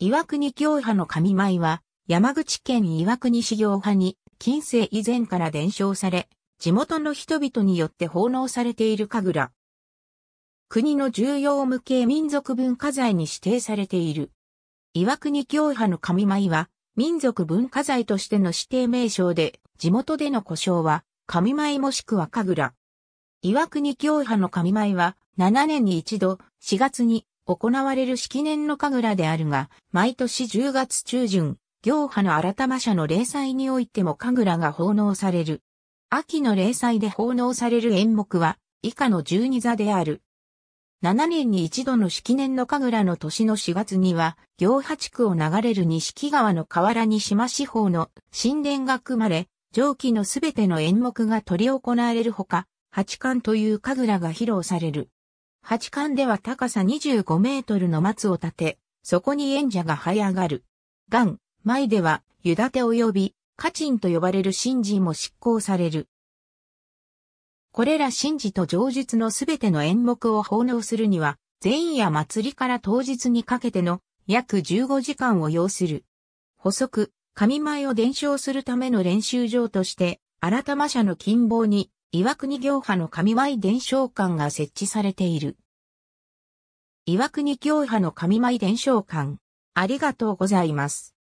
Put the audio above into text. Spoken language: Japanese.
岩国教派の神舞は、山口県岩国市行派に、近世以前から伝承され、地元の人々によって奉納されている神楽。国の重要無形民族文化財に指定されている。岩国教派の神舞は、民族文化財としての指定名称で、地元での呼称は、神舞もしくは神楽。岩国教派の神舞は、7年に一度、4月に行われる式年の神楽であるが、毎年10月中旬、行派の改ま社の霊祭においても神楽が奉納される。秋の霊祭で奉納される演目は、以下の十二座である。7年に一度の式年の神楽の年の4月には、行派地区を流れる西木川の河原に島四方の神殿が組まれ、上記のすべての演目が取り行われるほか、八冠という神楽が披露される。八冠では高さ25メートルの松を立て、そこに縁者が這い上がる。元、前では、湯立て及び、家賃と呼ばれる神事も執行される。これら神事と上述のすべての演目を奉納するには、前夜祭りから当日にかけての約15時間を要する。補足、神舞を伝承するための練習場として、新玉社の近傍に岩国行派の神舞伝承館が設置されている。岩国行派の神舞伝承館、ありがとうございます。